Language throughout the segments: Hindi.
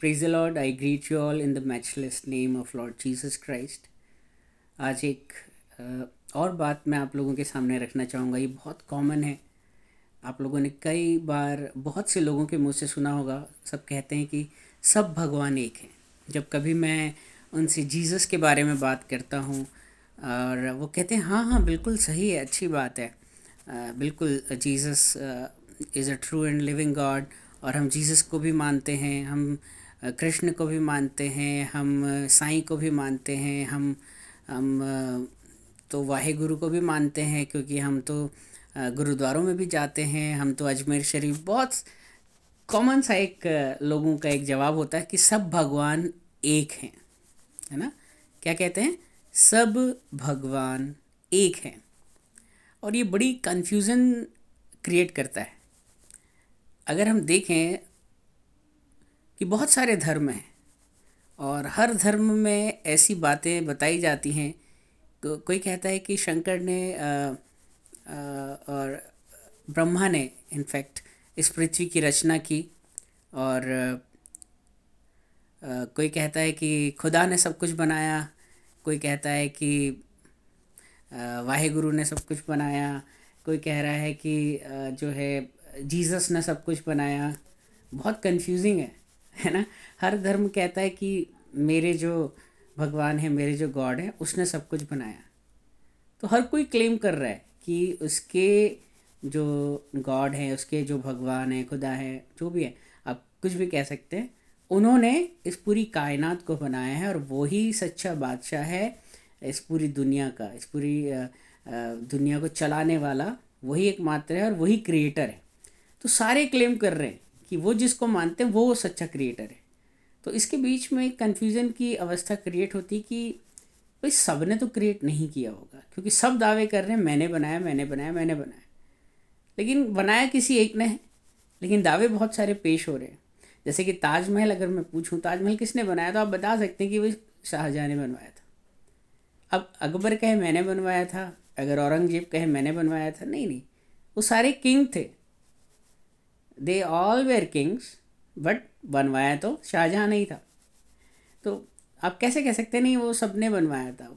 praise Lord I greet you all in the matchless name of Lord Jesus Christ आज एक और बात मैं आप लोगों के सामने रखना चाहूँगा ये बहुत कॉमन है आप लोगों ने कई बार बहुत से लोगों के मुँह से सुना होगा सब कहते हैं कि सब भगवान एक हैं जब कभी मैं उनसे जीसस के बारे में बात करता हूँ और वो कहते हैं हाँ हाँ बिल्कुल सही है अच्छी बात है आ, बिल्कुल Jesus is a true and living God और हम जीसस को भी मानते हैं हम कृष्ण को भी मानते हैं हम साईं को भी मानते हैं हम हम तो वाहे गुरु को भी मानते हैं क्योंकि हम तो गुरुद्वारों में भी जाते हैं हम तो अजमेर शरीफ बहुत कॉमन सा एक लोगों का एक जवाब होता है कि सब भगवान एक हैं है ना क्या कहते हैं सब भगवान एक हैं और ये बड़ी कन्फ्यूज़न क्रिएट करता है अगर हम देखें कि बहुत सारे धर्म हैं और हर धर्म में ऐसी बातें बताई जाती हैं को तो कोई कहता है कि शंकर ने आ, आ, और ब्रह्मा ने इनफैक्ट इस पृथ्वी की रचना की और आ, कोई कहता है कि खुदा ने सब कुछ बनाया कोई कहता है कि वाहे गुरु ने सब कुछ बनाया कोई कह रहा है कि जो है जीसस ने सब कुछ बनाया बहुत कंफ्यूजिंग है है ना हर धर्म कहता है कि मेरे जो भगवान है मेरे जो गॉड है उसने सब कुछ बनाया तो हर कोई क्लेम कर रहा है कि उसके जो गॉड है उसके जो भगवान है खुदा है जो भी है आप कुछ भी कह सकते हैं उन्होंने इस पूरी कायनात को बनाया है और वही सच्चा बादशाह है इस पूरी दुनिया का इस पूरी दुनिया को चलाने वाला वही एकमात्र है और वही क्रिएटर है तो सारे क्लेम कर रहे हैं कि वो जिसको मानते हैं वो सच्चा क्रिएटर है तो इसके बीच में कन्फ्यूज़न की अवस्था क्रिएट होती कि भाई सब ने तो क्रिएट नहीं किया होगा क्योंकि सब दावे कर रहे हैं मैंने बनाया मैंने बनाया मैंने बनाया लेकिन बनाया किसी एक ने है लेकिन दावे बहुत सारे पेश हो रहे हैं जैसे कि ताजमहल अगर मैं पूछूं ताजमहल किसने बनाया तो आप बता सकते हैं कि भाई शाहजहाँ ने बनवाया था अब अकबर कहे मैंने बनवाया था अगर औरंगजेब कहे मैंने बनवाया था नहीं नहीं वो सारे किंग थे they all were kings but बनवाया तो शाहजहाँ नहीं था तो आप कैसे कह सकते नहीं वो सब ने बनवाया था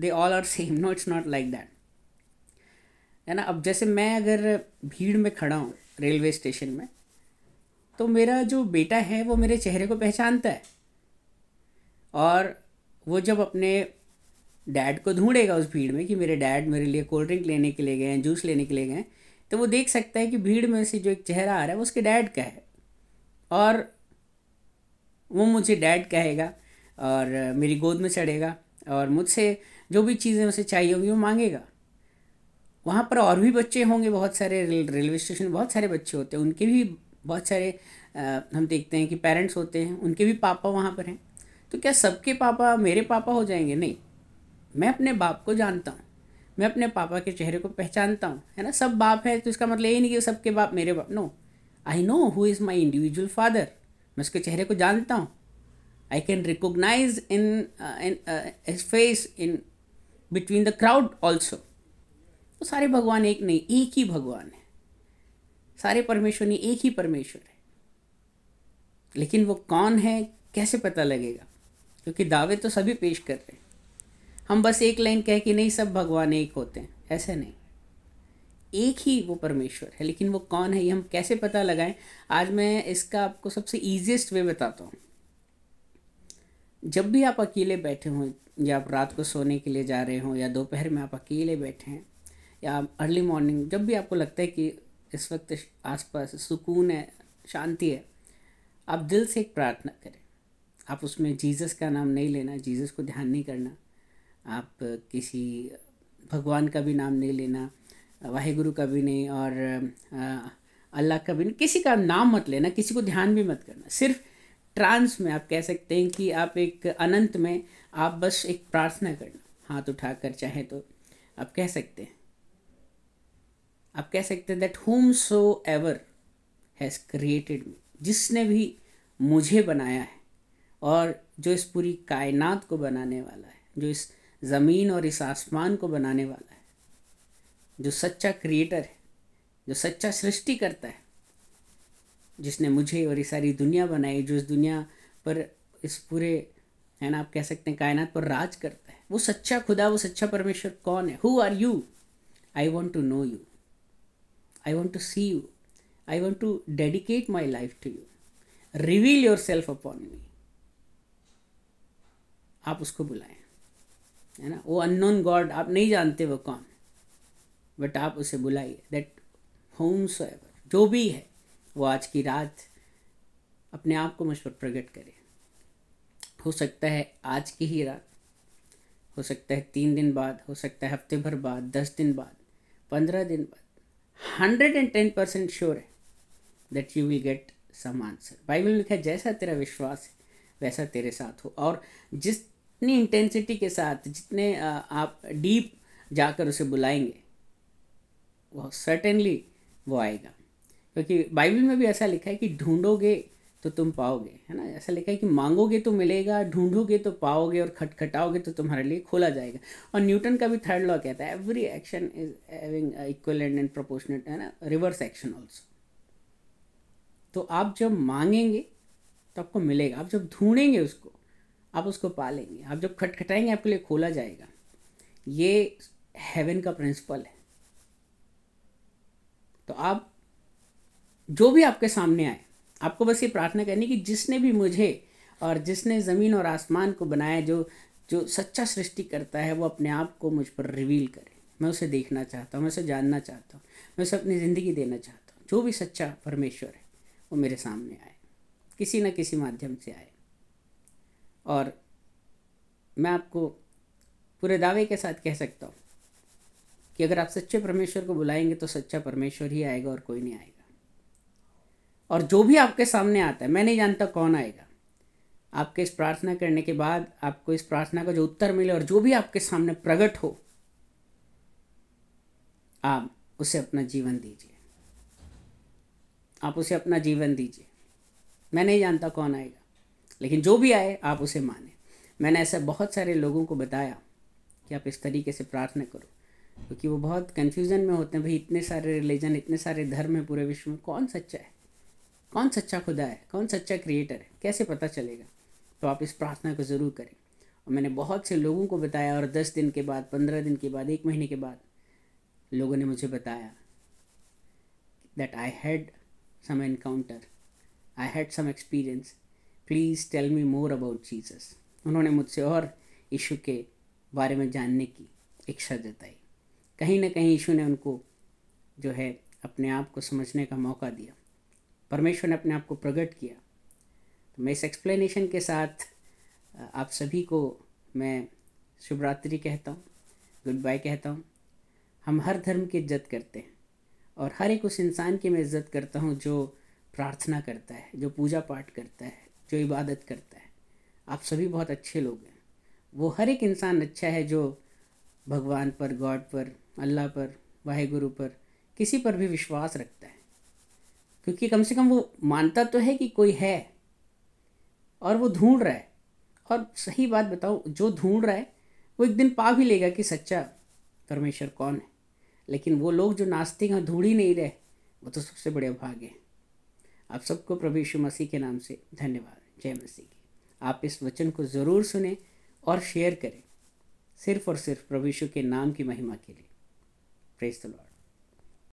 they all are same no it's not like that है ना अब जैसे मैं अगर भीड़ में खड़ा हूँ रेलवे स्टेशन में तो मेरा जो बेटा है वो मेरे चेहरे को पहचानता है और वो जब अपने डैड को ढूंढेगा उस भीड़ में कि मेरे डैड मेरे लिए कोल्ड ड्रिंक लेने के लिए गए हैं जूस लेने के लिए गए हैं तो वो देख सकता है कि भीड़ में से जो एक चेहरा आ रहा है वो उसके डैड का है और वो मुझे डैड कहेगा और मेरी गोद में चढ़ेगा और मुझसे जो भी चीज़ें उसे चाहिए होंगी वो मांगेगा वहाँ पर और भी बच्चे होंगे बहुत सारे रेल, रेलवे स्टेशन बहुत सारे बच्चे होते हैं उनके भी बहुत सारे आ, हम देखते हैं कि पेरेंट्स होते हैं उनके भी पापा वहाँ पर हैं तो क्या सबके पापा मेरे पापा हो जाएंगे नहीं मैं अपने बाप को जानता हूँ मैं अपने पापा के चेहरे को पहचानता हूँ है ना सब बाप है तो इसका मतलब ये नहीं कि सबके बाप मेरे बाप no I know who is my individual father मैं उसके चेहरे को जानता हूँ I can recognise in face in between the crowd also तो सारे भगवान एक नहीं एक ही भगवान है सारे परमेश्वर नहीं एक ही परमेश्वर है लेकिन वो कौन है कैसे पता लगेगा क्योंकि दावे तो सभी पेश कर रहे हैं हम बस एक लाइन कह कि नहीं सब भगवान एक होते हैं ऐसे नहीं एक ही वो परमेश्वर है लेकिन वो कौन है ये हम कैसे पता लगाएं आज मैं इसका आपको सबसे ईजिएस्ट वे बताता हूँ जब भी आप अकेले बैठे हों या आप रात को सोने के लिए जा रहे हों या दोपहर में आप अकेले बैठे हैं या अर्ली मॉर्निंग जब भी आपको लगता है कि इस वक्त आसपास सुकून है शांति है आप दिल से एक प्रार्थना करें आप उसमें जीसस का नाम नहीं लेना जीसस को ध्यान नहीं करना आप किसी भगवान का भी नाम नहीं लेना वाहेगुरु का भी नहीं और अल्लाह का भी नहीं किसी का नाम मत लेना किसी को ध्यान भी मत करना सिर्फ ट्रांस में आप कह सकते हैं कि आप एक अनंत में आप बस एक प्रार्थना करना हाथ उठा कर चाहे तो आप कह सकते हैं आप कह सकते हैं that whomsoever has created me जिसने भी मुझे बनाया है और जो इस पूरी कायनात को बनाने वाला है जो इस ज़मीन और इस आसमान को बनाने वाला है जो सच्चा क्रिएटर है जो सच्चा सृष्टि करता है जिसने मुझे और ये सारी दुनिया बनाई जो इस दुनिया पर इस पूरे है ना आप कह सकते हैं कायनात पर राज करता है वो सच्चा खुदा वो सच्चा परमेश्वर कौन है who are you I want to know you I want to see you I want to dedicate my life to you reveal yourself upon me आप उसको बुलाएं है ना वो अननोन गॉड आप नहीं जानते वो कौन बट आप उसे बुलाइए दैट होम एवर जो भी है वो आज की रात अपने आप को मुझ पर प्रकट करे हो सकता है आज की ही रात हो सकता है तीन दिन बाद हो सकता है हफ्ते भर बाद दस दिन बाद पंद्रह दिन बाद hundred and ten percent sure है that you will get some answer Bible लिखा है जैसा तेरा विश्वास है वैसा तेरे साथ हो और जिस इतनी इंटेंसिटी के साथ जितने आप डीप जाकर उसे बुलाएंगे वो सर्टेनली वो आएगा क्योंकि बाइबल में भी ऐसा लिखा है कि ढूंढोगे तो तुम पाओगे है ना ऐसा लिखा है कि मांगोगे तो मिलेगा ढूंढोगे तो पाओगे और खटखटाओगे तो तुम्हारे लिए खोला जाएगा और न्यूटन का भी थर्ड लॉ कहता है every action is having equal and proportionate है ना रिवर्स एक्शन ऑल्सो तो आप जब मांगेंगे तो आपको मिलेगा आप जब ढूंढेंगे उसको आप उसको पालेंगे आप जब खटखटाएंगे आपके लिए खोला जाएगा ये हेवन का प्रिंसिपल है तो आप जो भी आपके सामने आए आपको बस ये प्रार्थना करनी कि जिसने भी मुझे और जिसने ज़मीन और आसमान को बनाया जो जो सच्चा सृष्टि करता है वो अपने आप को मुझ पर रिवील करे मैं उसे देखना चाहता हूँ मैं उसे जानना चाहता हूँ मैं उसे अपनी ज़िंदगी देना चाहता हूँ जो भी सच्चा परमेश्वर है वो मेरे सामने आए किसी न किसी माध्यम से आए और मैं आपको पूरे दावे के साथ कह सकता हूँ कि अगर आप सच्चे परमेश्वर को बुलाएंगे तो सच्चा परमेश्वर ही आएगा और कोई नहीं आएगा और जो भी आपके सामने आता है मैं नहीं जानता कौन आएगा आपके इस प्रार्थना करने के बाद आपको इस प्रार्थना का जो उत्तर मिले और जो भी आपके सामने प्रकट हो आप उसे अपना जीवन दीजिए आप उसे अपना जीवन दीजिए मैं नहीं जानता कौन आएगा लेकिन जो भी आए आप उसे माने मैंने ऐसा बहुत सारे लोगों को बताया कि आप इस तरीके से प्रार्थना करो क्योंकि वो बहुत कन्फ्यूज़न में होते हैं भाई इतने सारे रिलीजन इतने सारे धर्म हैं पूरे विश्व में कौन सच्चा है कौन सच्चा खुदा है कौन सच्चा क्रिएटर है कैसे पता चलेगा तो आप इस प्रार्थना को ज़रूर करें और मैंने बहुत से लोगों को बताया और दस दिन के बाद पंद्रह दिन के बाद एक महीने के बाद लोगों ने मुझे बताया that I had some encounter I had some experience please tell me more about Jesus उन्होंने मुझसे और यीशु के बारे में जानने की इच्छा जताई कहीं ना कहीं यीशु ने उनको जो है अपने आप को समझने का मौका दिया परमेश्वर ने अपने आप को प्रकट किया तो मैं इस एक्सप्लेनेशन के साथ आप सभी को मैं शुभरात्रि कहता हूँ गुड बाय कहता हूँ हम हर धर्म की इज्जत करते हैं और हर एक उस इंसान की मैं इज्जत करता हूँ जो प्रार्थना करता है जो पूजा पाठ करता है जो इबादत करता है आप सभी बहुत अच्छे लोग हैं वो हर एक इंसान अच्छा है जो भगवान पर गॉड पर अल्लाह पर वाहेगुरु पर किसी पर भी विश्वास रखता है क्योंकि कम से कम वो मानता तो है कि कोई है और वो ढूंढ रहा है और सही बात बताओ जो ढूंढ रहा है वो एक दिन पा भी लेगा कि सच्चा परमेश्वर कौन है लेकिन वो लोग जो नास्तिक हैं ढूंढ ही नहीं रहे वो तो सबसे बड़े भाग्य हैं आप सबको प्रभु यीशु मसीह के नाम से धन्यवाद जय मसीह की आप इस वचन को ज़रूर सुने और शेयर करें सिर्फ और सिर्फ प्रभु के नाम की महिमा के लिए प्रेस